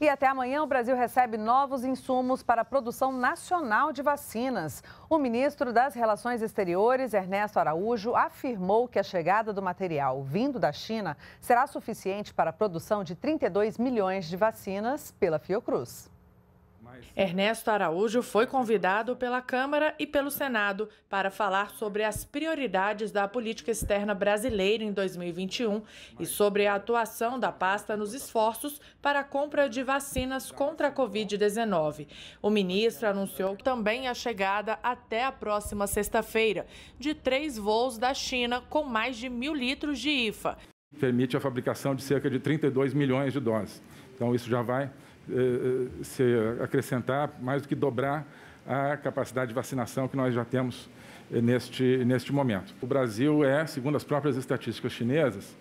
E até amanhã o Brasil recebe novos insumos para a produção nacional de vacinas. O ministro das Relações Exteriores, Ernesto Araújo, afirmou que a chegada do material vindo da China será suficiente para a produção de 32 milhões de vacinas pela Fiocruz. Ernesto Araújo foi convidado pela Câmara e pelo Senado para falar sobre as prioridades da política externa brasileira em 2021 e sobre a atuação da pasta nos esforços para a compra de vacinas contra a Covid-19. O ministro anunciou também a chegada até a próxima sexta-feira de três voos da China com mais de mil litros de IFA. Permite a fabricação de cerca de 32 milhões de doses. Então, isso já vai eh, eh, se acrescentar, mais do que dobrar a capacidade de vacinação que nós já temos eh, neste, neste momento. O Brasil é, segundo as próprias estatísticas chinesas,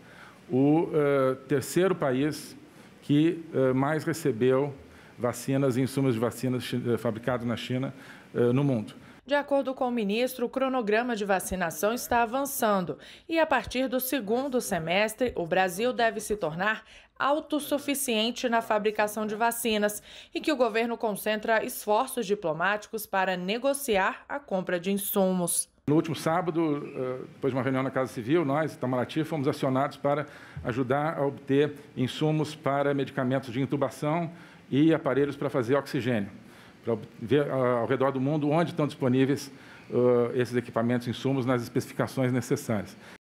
o uh, terceiro país que uh, mais recebeu vacinas e insumos de vacinas fabricados na China uh, no mundo. De acordo com o ministro, o cronograma de vacinação está avançando e, a partir do segundo semestre, o Brasil deve se tornar autossuficiente na fabricação de vacinas e que o governo concentra esforços diplomáticos para negociar a compra de insumos. No último sábado, eh, depois de uma reunião na Casa Civil, nós, Itamaraty, fomos acionados para ajudar a obter insumos para medicamentos de intubação e aparelhos para fazer oxigênio para ver ah, ao redor do mundo onde estão disponíveis uh, esses equipamentos, insumos, nas especificações necessárias.